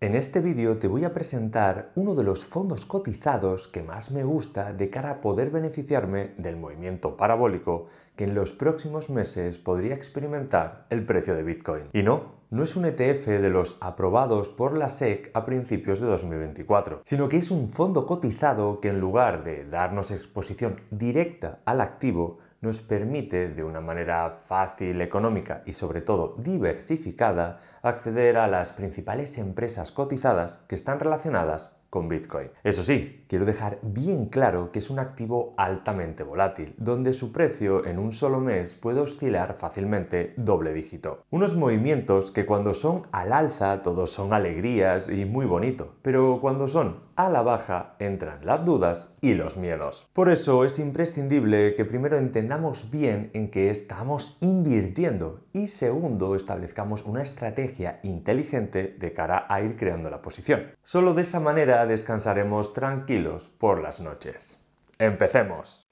En este vídeo te voy a presentar uno de los fondos cotizados que más me gusta de cara a poder beneficiarme del movimiento parabólico que en los próximos meses podría experimentar el precio de Bitcoin. Y no, no es un ETF de los aprobados por la SEC a principios de 2024, sino que es un fondo cotizado que en lugar de darnos exposición directa al activo, nos permite de una manera fácil, económica y sobre todo diversificada acceder a las principales empresas cotizadas que están relacionadas con Bitcoin. Eso sí, quiero dejar bien claro que es un activo altamente volátil, donde su precio en un solo mes puede oscilar fácilmente doble dígito. Unos movimientos que cuando son al alza todos son alegrías y muy bonito, pero cuando son a la baja entran las dudas y los miedos. Por eso es imprescindible que primero entendamos bien en qué estamos invirtiendo y segundo establezcamos una estrategia inteligente de cara a ir creando la posición. Solo de esa manera descansaremos tranquilos por las noches. ¡Empecemos!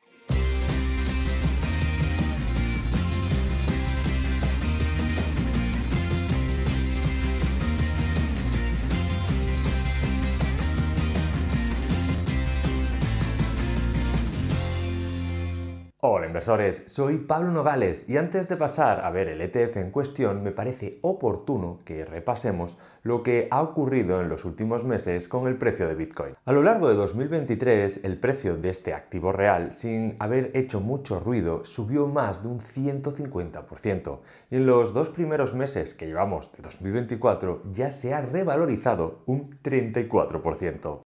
Hola inversores, soy Pablo Nogales y antes de pasar a ver el ETF en cuestión me parece oportuno que repasemos lo que ha ocurrido en los últimos meses con el precio de Bitcoin. A lo largo de 2023 el precio de este activo real, sin haber hecho mucho ruido, subió más de un 150% y en los dos primeros meses que llevamos de 2024 ya se ha revalorizado un 34%.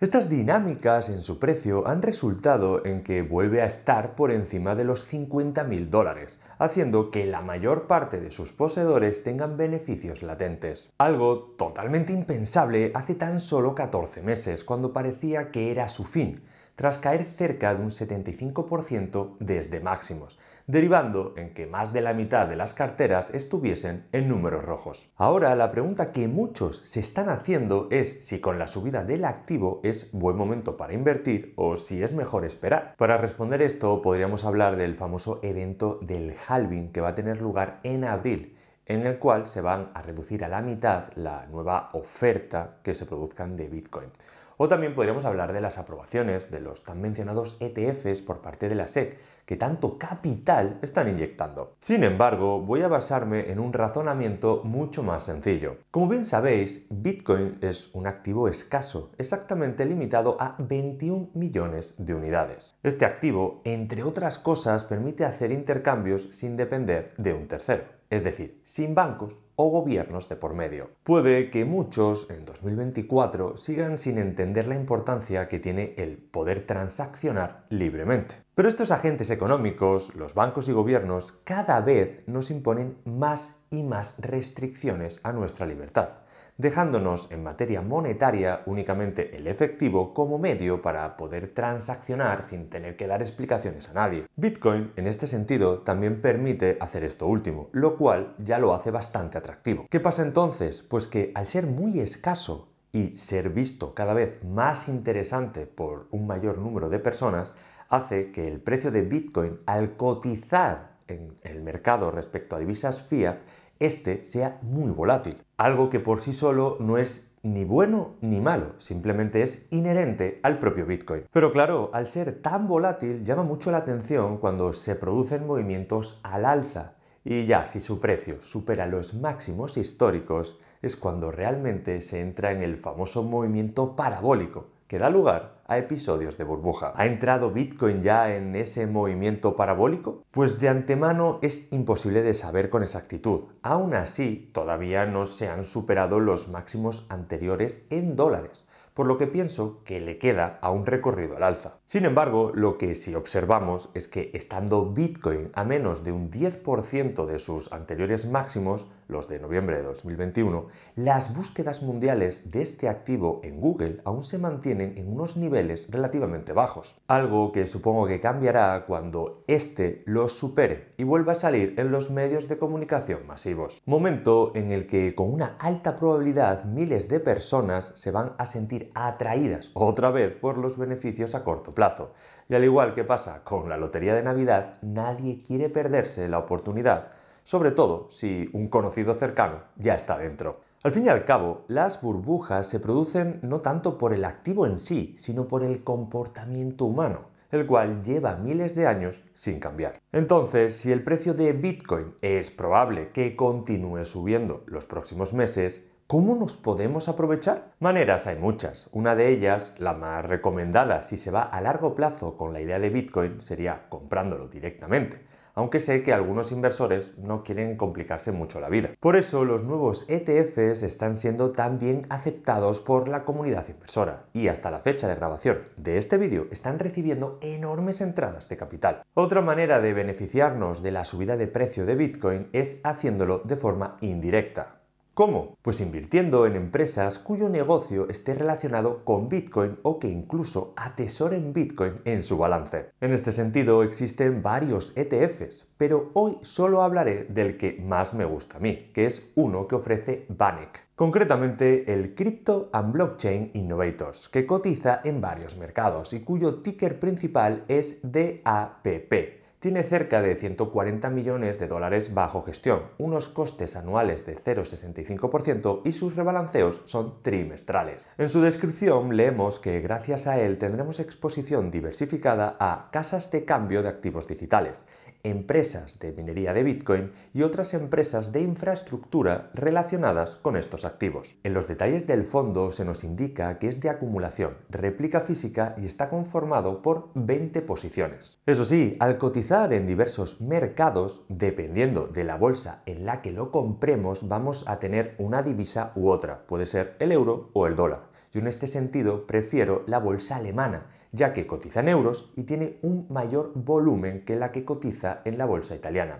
Estas dinámicas en su precio han resultado en que vuelve a estar por encima de los 50.000 dólares, haciendo que la mayor parte de sus poseedores tengan beneficios latentes. Algo totalmente impensable hace tan solo 14 meses, cuando parecía que era su fin, tras caer cerca de un 75% desde máximos, derivando en que más de la mitad de las carteras estuviesen en números rojos. Ahora la pregunta que muchos se están haciendo es si con la subida del activo es buen momento para invertir o si es mejor esperar. Para responder esto podríamos hablar del famoso evento del halving que va a tener lugar en abril en el cual se van a reducir a la mitad la nueva oferta que se produzcan de Bitcoin. O también podríamos hablar de las aprobaciones de los tan mencionados ETFs por parte de la SEC, que tanto capital están inyectando. Sin embargo, voy a basarme en un razonamiento mucho más sencillo. Como bien sabéis, Bitcoin es un activo escaso, exactamente limitado a 21 millones de unidades. Este activo, entre otras cosas, permite hacer intercambios sin depender de un tercero, es decir, sin bancos o gobiernos de por medio. Puede que muchos en 2024 sigan sin entender la importancia que tiene el poder transaccionar libremente. Pero estos agentes económicos, los bancos y gobiernos, cada vez nos imponen más y más restricciones a nuestra libertad dejándonos en materia monetaria únicamente el efectivo como medio para poder transaccionar sin tener que dar explicaciones a nadie. Bitcoin, en este sentido, también permite hacer esto último, lo cual ya lo hace bastante atractivo. ¿Qué pasa entonces? Pues que al ser muy escaso y ser visto cada vez más interesante por un mayor número de personas, hace que el precio de Bitcoin, al cotizar en el mercado respecto a divisas fiat, este sea muy volátil. Algo que por sí solo no es ni bueno ni malo, simplemente es inherente al propio Bitcoin. Pero claro, al ser tan volátil llama mucho la atención cuando se producen movimientos al alza y ya si su precio supera los máximos históricos es cuando realmente se entra en el famoso movimiento parabólico, que da lugar a episodios de burbuja. ¿Ha entrado Bitcoin ya en ese movimiento parabólico? Pues de antemano es imposible de saber con exactitud. Aún así, todavía no se han superado los máximos anteriores en dólares por lo que pienso que le queda a un recorrido al alza. Sin embargo, lo que sí observamos es que estando Bitcoin a menos de un 10% de sus anteriores máximos, los de noviembre de 2021, las búsquedas mundiales de este activo en Google aún se mantienen en unos niveles relativamente bajos, algo que supongo que cambiará cuando este los supere y vuelva a salir en los medios de comunicación masivos. Momento en el que con una alta probabilidad miles de personas se van a sentir atraídas otra vez por los beneficios a corto plazo. Y al igual que pasa con la lotería de Navidad, nadie quiere perderse la oportunidad sobre todo si un conocido cercano ya está dentro. Al fin y al cabo, las burbujas se producen no tanto por el activo en sí, sino por el comportamiento humano el cual lleva miles de años sin cambiar. Entonces, si el precio de Bitcoin es probable que continúe subiendo los próximos meses, ¿cómo nos podemos aprovechar? Maneras hay muchas. Una de ellas, la más recomendada si se va a largo plazo con la idea de Bitcoin, sería comprándolo directamente aunque sé que algunos inversores no quieren complicarse mucho la vida. Por eso los nuevos ETFs están siendo tan bien aceptados por la comunidad inversora y hasta la fecha de grabación de este vídeo están recibiendo enormes entradas de capital. Otra manera de beneficiarnos de la subida de precio de Bitcoin es haciéndolo de forma indirecta. ¿Cómo? Pues invirtiendo en empresas cuyo negocio esté relacionado con Bitcoin o que incluso atesoren Bitcoin en su balance. En este sentido existen varios ETFs, pero hoy solo hablaré del que más me gusta a mí, que es uno que ofrece banek concretamente el Crypto and Blockchain Innovators, que cotiza en varios mercados y cuyo ticker principal es DAPP tiene cerca de 140 millones de dólares bajo gestión, unos costes anuales de 0,65% y sus rebalanceos son trimestrales. En su descripción leemos que gracias a él tendremos exposición diversificada a casas de cambio de activos digitales, empresas de minería de Bitcoin y otras empresas de infraestructura relacionadas con estos activos. En los detalles del fondo se nos indica que es de acumulación, réplica física y está conformado por 20 posiciones. Eso sí, al cotizar en diversos mercados, dependiendo de la bolsa en la que lo compremos, vamos a tener una divisa u otra, puede ser el euro o el dólar. Yo en este sentido prefiero la bolsa alemana, ya que cotiza en euros y tiene un mayor volumen que la que cotiza en la bolsa italiana.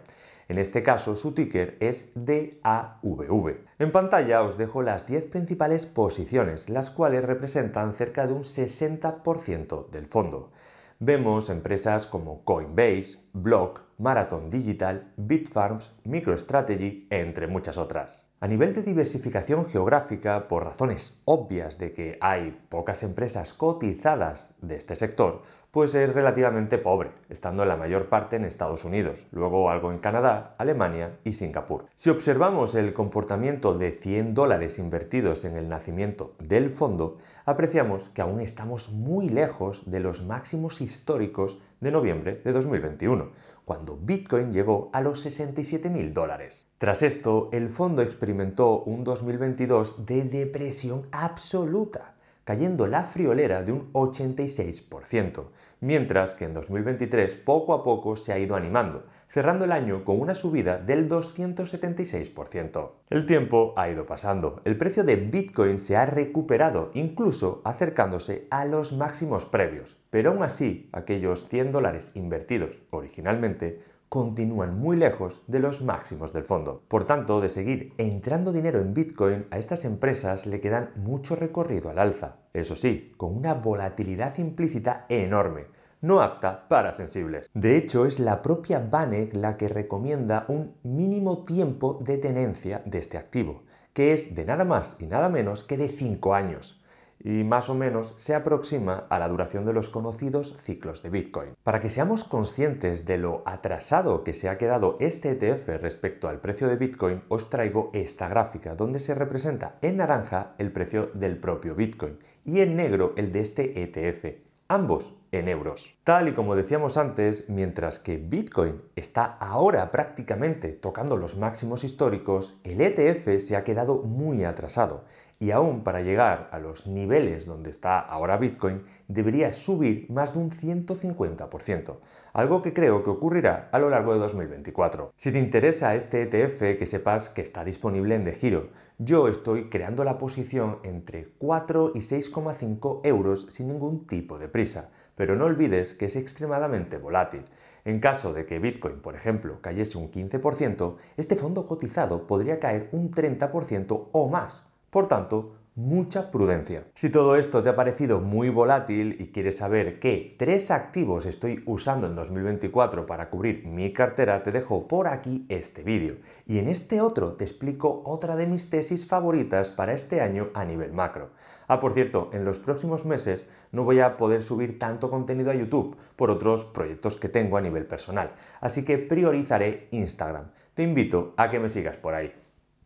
En este caso su ticker es DAVV. En pantalla os dejo las 10 principales posiciones, las cuales representan cerca de un 60% del fondo. Vemos empresas como Coinbase, Block, Marathon Digital, Bitfarms, MicroStrategy, entre muchas otras. A nivel de diversificación geográfica, por razones obvias de que hay pocas empresas cotizadas de este sector, pues es relativamente pobre, estando la mayor parte en Estados Unidos, luego algo en Canadá, Alemania y Singapur. Si observamos el comportamiento de 100 dólares invertidos en el nacimiento del fondo, apreciamos que aún estamos muy lejos de los máximos históricos de noviembre de 2021, cuando Bitcoin llegó a los 67.000 mil dólares. Tras esto, el fondo experimentó un 2022 de depresión absoluta cayendo la friolera de un 86%, mientras que en 2023 poco a poco se ha ido animando, cerrando el año con una subida del 276%. El tiempo ha ido pasando, el precio de Bitcoin se ha recuperado, incluso acercándose a los máximos previos, pero aún así aquellos 100 dólares invertidos originalmente continúan muy lejos de los máximos del fondo. Por tanto, de seguir entrando dinero en Bitcoin, a estas empresas le quedan mucho recorrido al alza. Eso sí, con una volatilidad implícita enorme no apta para sensibles. De hecho, es la propia Banec la que recomienda un mínimo tiempo de tenencia de este activo, que es de nada más y nada menos que de 5 años y más o menos se aproxima a la duración de los conocidos ciclos de Bitcoin. Para que seamos conscientes de lo atrasado que se ha quedado este ETF respecto al precio de Bitcoin, os traigo esta gráfica donde se representa en naranja el precio del propio Bitcoin y en negro el de este ETF, ambos en euros. Tal y como decíamos antes, mientras que Bitcoin está ahora prácticamente tocando los máximos históricos, el ETF se ha quedado muy atrasado y aún para llegar a los niveles donde está ahora Bitcoin debería subir más de un 150%, algo que creo que ocurrirá a lo largo de 2024. Si te interesa este ETF, que sepas que está disponible en De Giro. Yo estoy creando la posición entre 4 y 6,5 euros sin ningún tipo de prisa pero no olvides que es extremadamente volátil. En caso de que Bitcoin, por ejemplo, cayese un 15%, este fondo cotizado podría caer un 30% o más, por tanto, mucha prudencia. Si todo esto te ha parecido muy volátil y quieres saber qué tres activos estoy usando en 2024 para cubrir mi cartera, te dejo por aquí este vídeo. Y en este otro te explico otra de mis tesis favoritas para este año a nivel macro. Ah, por cierto, en los próximos meses no voy a poder subir tanto contenido a YouTube por otros proyectos que tengo a nivel personal, así que priorizaré Instagram. Te invito a que me sigas por ahí.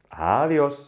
Adiós.